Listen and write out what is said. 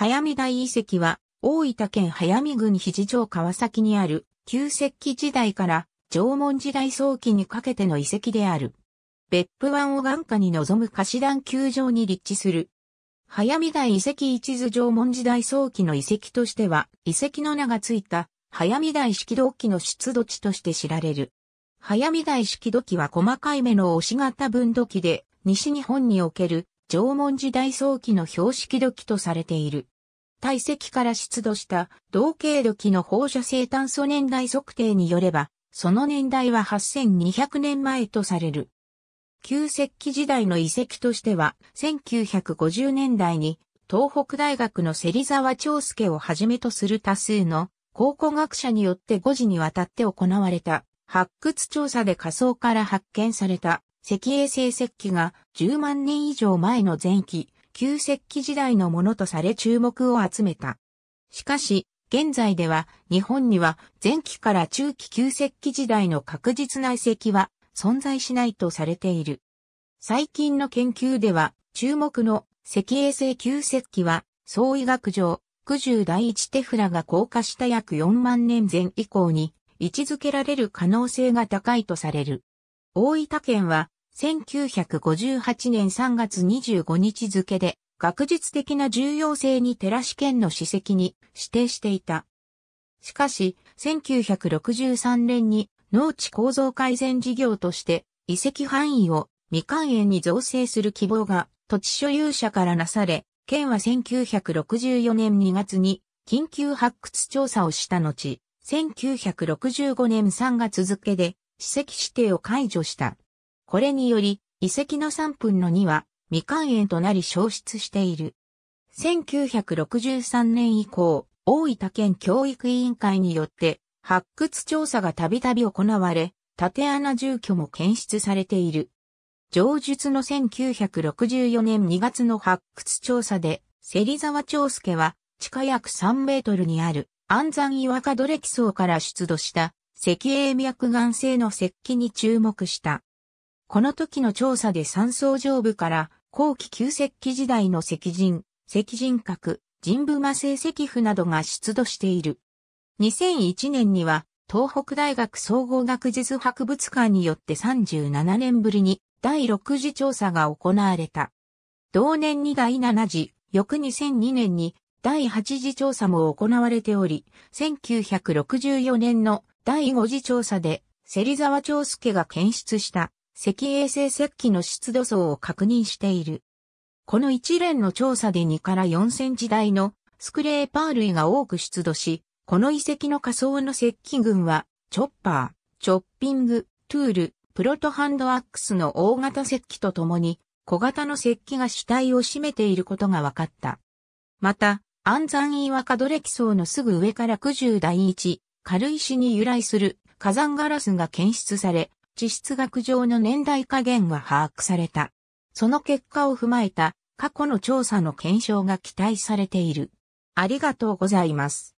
早見台遺跡は、大分県早見郡肘町川崎にある、旧石器時代から縄文時代早期にかけての遺跡である。別府湾を眼下に望む貸段球場に立地する。早見台遺跡一図縄文時代早期の遺跡としては、遺跡の名がついた、早見台式土器の出土地として知られる。早見台式土器は細かい目の押し型分土器で、西日本における縄文時代早期の標識土器とされている。体積から出土した同型土器の放射性炭素年代測定によれば、その年代は8200年前とされる。旧石器時代の遺跡としては、1950年代に東北大学の芹沢長介をはじめとする多数の考古学者によって5時にわたって行われた発掘調査で仮想から発見された石英製石器が10万年以上前の前期、旧石器時代のものとされ注目を集めた。しかし、現在では日本には前期から中期旧石器時代の確実な遺跡は存在しないとされている。最近の研究では注目の石英製旧石器は総医学上九十第一テフラが降下した約4万年前以降に位置づけられる可能性が高いとされる。大分県は1958年3月25日付で、学術的な重要性に照らし県の史跡に指定していた。しかし、1963年に農地構造改善事業として遺跡範囲を未完園に造成する希望が土地所有者からなされ、県は1964年2月に緊急発掘調査をした後、1965年3月付で史跡指定を解除した。これにより、遺跡の3分の2は未完園となり消失している。1963年以降、大分県教育委員会によって発掘調査がたびたび行われ、縦穴住居も検出されている。上述の1964年2月の発掘調査で、芹沢長介は、地下約3メートルにある安山岩かどれ層から出土した石英脈岩製の石器に注目した。この時の調査で山荘上部から後期旧石器時代の石人、石人閣、神武魔聖石符などが出土している。2001年には東北大学総合学術博物館によって37年ぶりに第6次調査が行われた。同年に第7次、翌2002年に第8次調査も行われており、1964年の第5次調査で芹沢長介が検出した赤衛星石器の湿度層を確認している。この一連の調査で2から4センチ台のスクレーパー類が多く出土し、この遺跡の仮想の石器群は、チョッパー、チョッピング、トゥール、プロトハンドアックスの大型石器とともに、小型の石器が主体を占めていることが分かった。また、安山岩化土歴層のすぐ上から九十第一、軽石に由来する火山ガラスが検出され、地質学上の年代加減が把握された。その結果を踏まえた過去の調査の検証が期待されている。ありがとうございます。